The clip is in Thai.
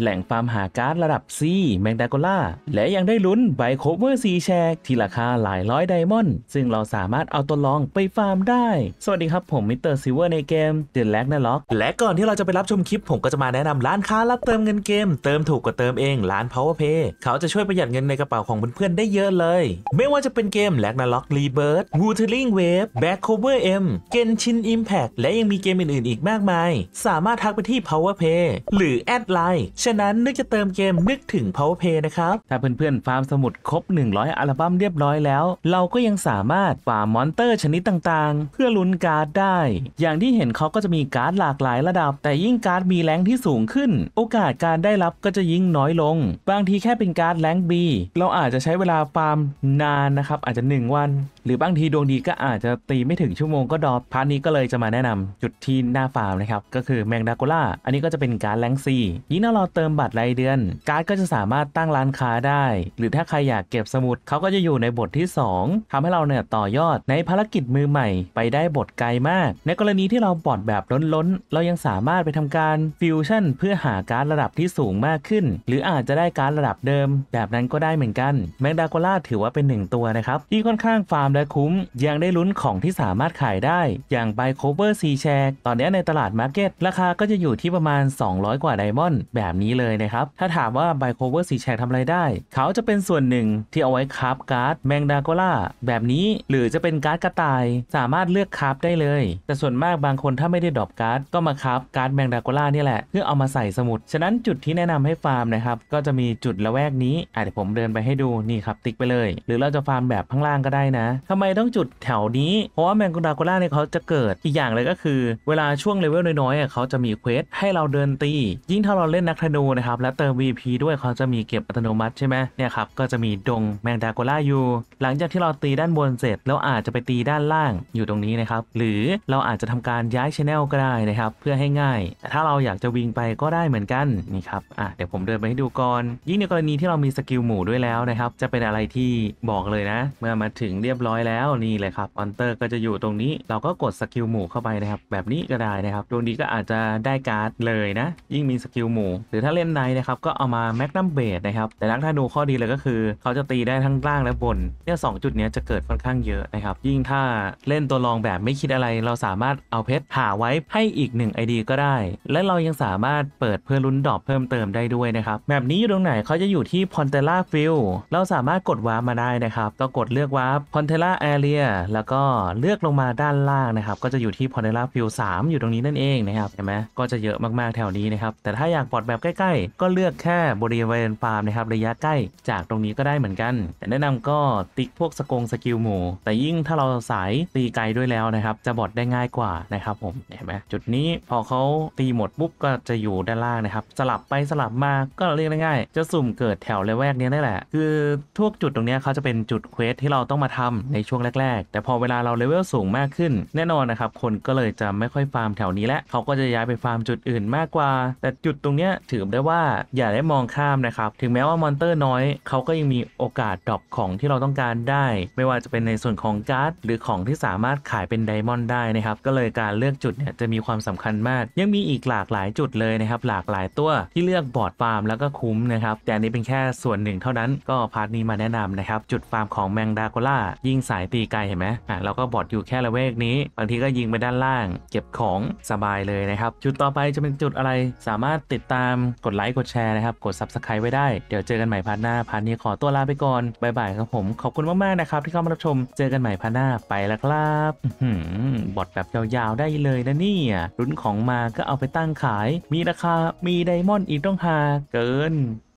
แหล่งฟาร์มหาการ์ดระดับ C แมงดาโกล่าและยังได้ลุ้นใบโคเวอร์ซีแชกที่ราคาหลายร้อยไดมอนด์ ซึ่งเราสามารถเอาตัวลองไปฟาร์มได้ สวัสดีครับผมมิสเตอร์ซิเวอร์ในเกมเดนแลกนัล็อกและก่อนที่เราจะไปรับชมคลิป ผมก็จะมาแนะนำร้านค้ารับเติมเงินเกม เติมถูกกว่าเติมเองร้าน Powerpay เขาจะช่วยประหยัดเงินในกระเป๋าของเพื่อนๆได้เยอะเลย ไม่ว่าจะเป็นเกมแลกนัล็อกรีเบิร์ดวูเทอร์ลิงเวฟแบ็คโคเวอร์เอ็มเกนชินอิมแพคและยังมีเกมอื่นๆอีกมากมาย สามารถทักไปที่ Powerpay หรือแอดไลน์ะนั้นนึกจะเติมเกมนึกถึง PowerPay l นะครับ ถ้าเพื่อนๆฟาร์มสมุดครบ 100 อัลบั้มเรียบร้อยแล้ว เราก็ยังสามารถฟาร์มมอนเตอร์ชนิดต่างๆ เพื่อลุ้นการ์ดได้ อย่างที่เห็นเขาก็จะมีการ์ดหลากหลายระดับ แต่ยิ่งการ์ดมีแรงที่สูงขึ้น โอกาสการได้รับก็จะยิ่งน้อยลง บางทีแค่เป็นการ์ดแรง B เราอาจจะใช้เวลาฟาร์มนานนะครับอาจจะ1วันรือบางทีดวงดีก็อาจจะตีไม่ถึงชั่วโมงก็ดรอปพาร์ทนี้ก็เลยจะมาแนะนำ จุดที่หน้าฟาร์มนะครับ ก็คือแมงดากล่า อันนี้ก็จะเป็นการแรงซียิ่งถ้าเราเติมบัตรรายเดือน การ์ดก็จะสามารถตั้งร้านค้าได้ หรือถ้าใครอยากเก็บสมุดเขาก็จะอยู่ในบทที่ 2 ทำให้เราเนี่ยต่อยอดในภารกิจมือใหม่ไปได้บทไกลมาก ในกรณีที่เราบอดแบบล้นๆเรายังสามารถไปทำการฟิวชั่นเพื่อหาการ์ดระดับที่สูงมากขึ้น หรืออาจจะได้การ์ดระดับเดิม แบบนั้นก็ได้เหมือนกันแมงดากล่าถือว่าเป็นหนึ่งตัวนะครับที่ค่อนข้างฟาร์มและคุ้มยังได้ลุ้นของที่สามารถขายได้อย่างใบโคเวอร์ซีแชร์ตอนนี้ในตลาดมาร์เก็ตราคาก็จะอยู่ที่ประมาณ 200 กว่าไดมอนด์แบบนี้เลยนะครับ ถ้าถามว่าใบโคเวอร์ซีแชร์ทำอะไรได้ เขาจะเป็นส่วนหนึ่งที่เอาไว้คราฟการ์ดแมงดาโกล่าแบบนี้ หรือจะเป็นการ์ดกระต่ายสามารถเลือกคราฟได้เลย แต่ส่วนมากบางคนถ้าไม่ได้ดรอปการ์ดก็มาคราฟการ์ดแมงดาโกล่านี่แหละเพื่อเอามาใส่สมุด ฉะนั้นจุดที่แนะนำให้ฟาร์มนะครับก็จะมีจุดละแวกนี้อ่ะเดี๋ยวผมเดินไปให้ดูนี่ครับติ๊กไปเลย หรือเราจะฟาร์มแบบข้างล่างก็ได้นะทำไมต้องจุดแถวนี้ เพราะว่าแมงกุดากกล่าเนี่ยเขาจะเกิดอีกอย่างเลยก็คือ เวลาช่วงเลเวลน้อยๆเขาจะมีเควสให้เราเดินตี ยิ่งถ้าเราเล่นนักธนูนะครับและเติม VP ด้วยเขาจะมีเก็บอัตโนมัติใช่ไหมเนี่ยครับก็จะมีดงแมงดากกล่าอยู่ หลังจากที่เราตีด้านบนเสร็จ แล้วอาจจะไปตีด้านล่างอยู่ตรงนี้นะครับ หรือเราอาจจะทำการย้ายชแนลก็ได้นะครับเพื่อให้ง่ายแต่ถ้าเราอยากจะวิ่งไปก็ได้เหมือนกันนี่ครับอ่ะเดี๋ยวผมเดินไปให้ดูก่อนยิ่งในกรณีที่เรามีสกิลหมู่ด้วยแล้วนะครับจะเป็นอะไรที่บอกเลยนะเมื่อมาถึงเรียบรร้อยแล้วนี่เลยครับอันเตอร์ก็จะอยู่ตรงนี้เราก็กดสกิลหมู่เข้าไปนะครับแบบนี้ก็ได้นะครับดวงดีก็อาจจะได้การ์ดเลยนะ ยิ่งมีสกิลหมู่หรือถ้าเล่นในนะครับก็เอามาแม็กนัมเบดนะครับแต่นักาดูข้อดีเลยก็คือเขาจะตีได้ทั้งล่างและบนเนี่ยสจุดนี้จะเกิดค่อนข้างเยอะนะครับยิ่งถ้าเล่นตัวรองแบบไม่คิดอะไร เราสามารถเอาเพชรหาไว้ให้อีก 1 ID ก็ได้ และเรายังสามารถเปิดเพื่อลุ้นดอกเพิ่มเติมได้ด้วยนะครับแบบนี้อยู่ตรงไหนเขาจะอยู่ที่พอนเทล่าฟิลเราสามารถกดวาร์มาได้นะครับก็กดเลือกวาร์พอนเทล a n e l a a r e แล้วก็เลือกลงมาด้านล่างนะครับ ก็จะอยู่ที่ p ด n e าฟิลสามอยู่ตรงนี้นั่นเองนะครับ เห็นไหมก็จะเยอะมากๆแถวนี้นะครับ แต่ถ้าอยากปลอดแบบใกล้ๆ ก็เลือกแค่บริเวณฟาร์มนะครับ ระยะใกล้จากตรงนี้ก็ได้เหมือนกัน แต่แนะนำก็ติ๊กพวกสกงสกิลหมูแต่ยิ่งถ้าเราสายตีไกลด้วยแล้วนะครับ จะบอดได้ง่ายกว่านะครับผมเห็นไหมจุดนี้พอเขาตีหมดปุ๊บก็จะอยู่ด้านล่างนะครับสลับไปสลับมาก็เรียกได้ง่ายจะสุ่มเกิดแถวละแวกนี้ได้แหละ คือทุกจุดตรงนี้เขาจะเป็นจุดเควสที่เราต้องมาทำในช่วงแรกๆ แต่พอเวลาเราเลเวลสูงมากขึ้น แน่นอนนะครับคนก็เลยจะไม่ค่อยฟาร์มแถวนี้และเขาก็จะย้ายไปฟาร์มจุดอื่นมากกว่า แต่จุดตรงเนี้ยถือได้ว่าอย่าได้มองข้ามนะครับถึงแม้ว่ามอนเตอร์น้อย เขาก็ยังมีโอกาสดรอปของที่เราต้องการได้ ไม่ว่าจะเป็นในส่วนของการ์ดหรือของที่สามารถขายเป็นไดมอนด์ได้นะครับก็เลยการเลือกจุดเนี่ยจะมีความสำคัญมาก ยังมีอีกหลากหลายจุดเลยนะครับหลากหลายตัวที่เลือกบอร์ดฟาร์มแล้วก็คุ้มนะครับแต่อันนี้เป็นแค่ส่วนหนึ่ง เท่านั้นก็พาร์ทนี้มาแนะนำนะครับ จุดฟาร์มของแมงดาโกล่ายิ่งงสายตีไกลเห็นไหมอ่ะเราก็บอดอยู่แค่ละเวกนี้บางทีก็ยิงไปด้านล่าง เก็บของสบายเลยนะครับ จุดต่อไปจะเป็นจุดอะไร สามารถติดตามกดไลค์ กดแชร์นะครับ กดซับสไครต์ไว้ได้เดี๋ยวเจอกันใหม่พาร์ทหน้าพาร์ทนี้ขอตัวลาไปก่อนบายบายครับผม ขอบคุณมาก ๆ นะครับ ที่เข้ามารับชม เจอกันใหม่พาร์ทหน้าไปแล้วครับบอดแบบยาวๆได้เลยนะนี่รุ่นของมาก็เอาไปตั้งขายมีราคามีไดมอนด์อีกต้องหาเกิน